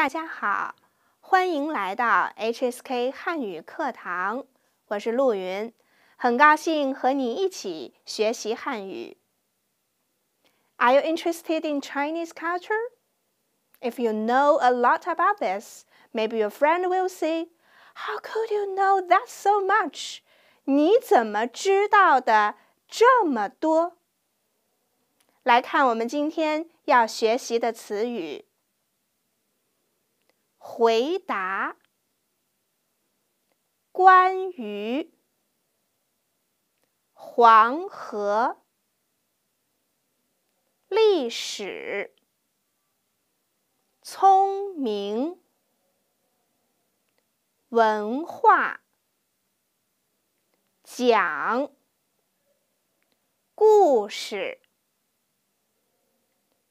大家好，欢迎来到 HSK 汉语课堂，我是陆云，很高兴和你一起学习汉语。Are you interested in Chinese culture? If you know a lot about this, maybe your friend will say, "How could you know that so much?" 你怎么知道的这么多？来看我们今天要学习的词语。回答关于黄河历史、聪明文化、讲故事，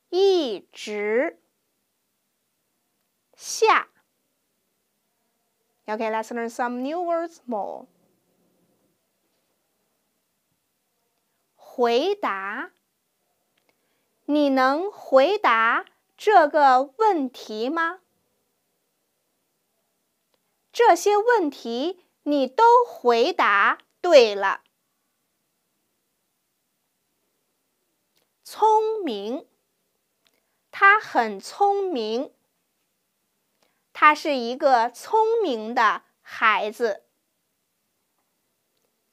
一直。下，OK，let's learn some new words more。回答，你能回答这个问题吗？这些问题你都回答对了。聪明，他很聪明。他是一个聪明的孩子。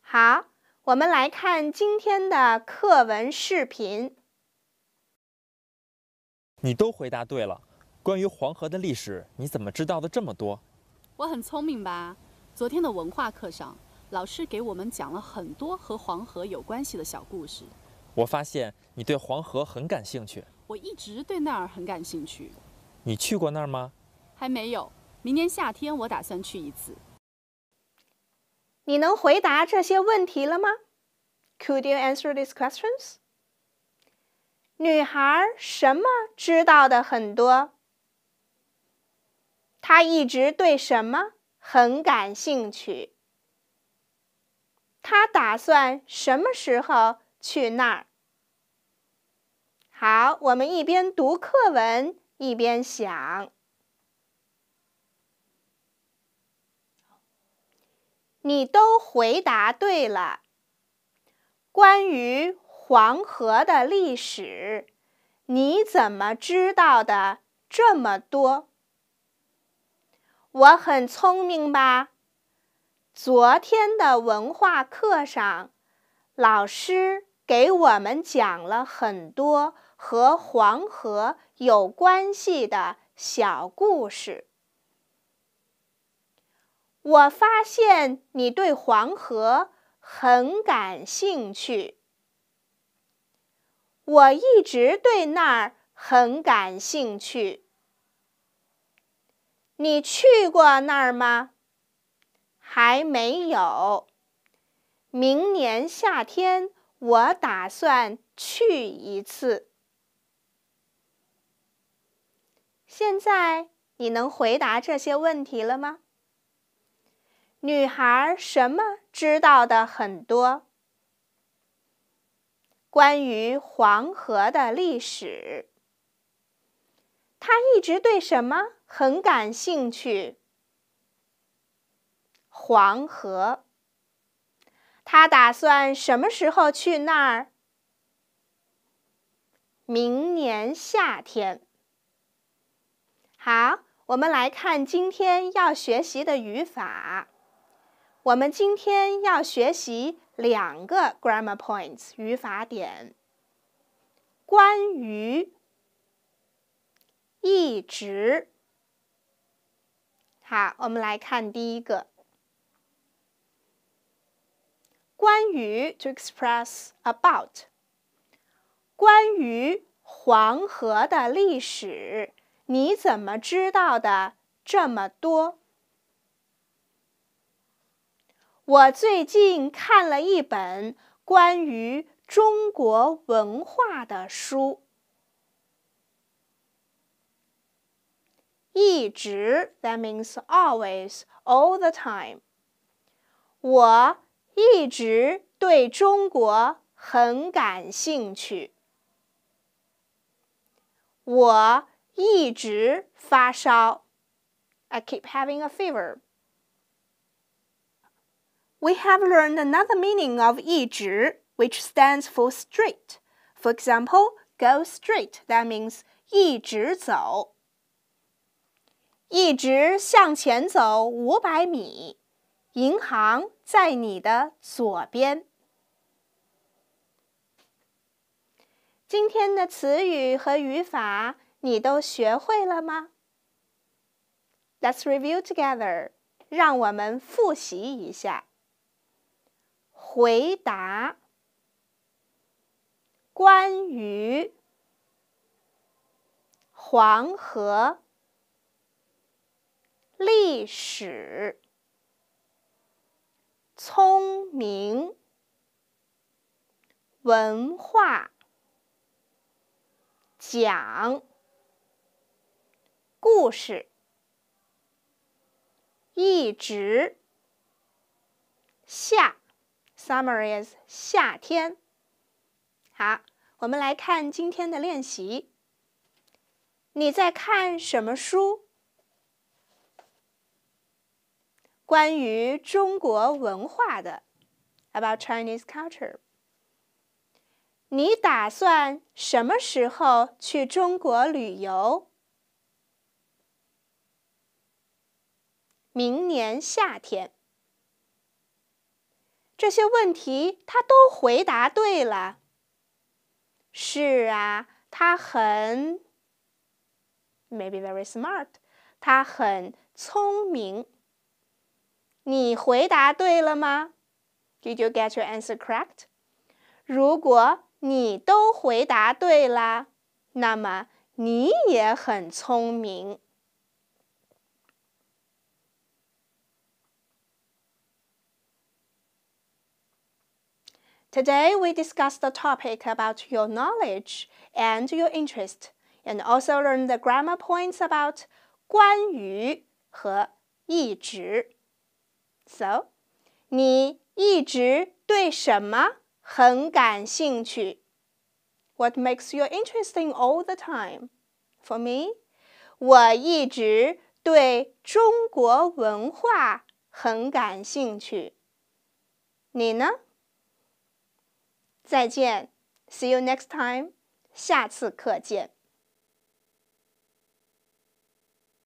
好，我们来看今天的课文视频。你都回答对了。关于黄河的历史，你怎么知道的这么多？我很聪明吧？昨天的文化课上，老师给我们讲了很多和黄河有关系的小故事。我发现你对黄河很感兴趣。我一直对那儿很感兴趣。你去过那儿吗？还没有。明年夏天，我打算去一次。你能回答这些问题了吗？Could you answer these questions? 女孩什么知道的很多。她一直对什么很感兴趣。她打算什么时候去那儿？好，我们一边读课文一边想。你都回答对了。关于黄河的历史，你怎么知道的这么多？我很聪明吧？昨天的文化课上，老师给我们讲了很多和黄河有关系的小故事。我发现你对黄河很感兴趣。我一直对那儿很感兴趣。你去过那儿吗？还没有。明年夏天我打算去一次。现在你能回答这些问题了吗？女孩什么知道的很多，关于黄河的历史。她一直对什么很感兴趣？黄河。她打算什么时候去那儿？明年夏天。好，我们来看今天要学习的语法。我们今天要学习两个 grammar points 语法点。关于一直，好，我们来看第一个。关于 to express about 关于黄河的历史，你怎么知道的这么多？我最近看了一本关于中国文化的书。一直 that means always all the time。我一直对中国很感兴趣。我一直发烧。I keep having a fever. We have learned another meaning of 一直, which stands for straight. For example, go straight, that means let us review together. together，让我们复习一下。回答关于黄河历史、聪明文化、讲故事，一直下。Summer is 夏天。好，我们来看今天的练习。你在看什么书？关于中国文化的，about Chinese culture。你打算什么时候去中国旅游？明年夏天。这些问题他都回答对了。是啊，他很，maybe very smart，他很聪明。你回答对了吗？Did you get your answer correct？如果你都回答对了，那么你也很聪明。Today we discuss the topic about your knowledge and your interest, and also learn the grammar points about So, 关于和一直。So, What makes you interesting all the time? For me, 我一直对中国文化很感兴趣。你呢？再见，See you next time，下次课见。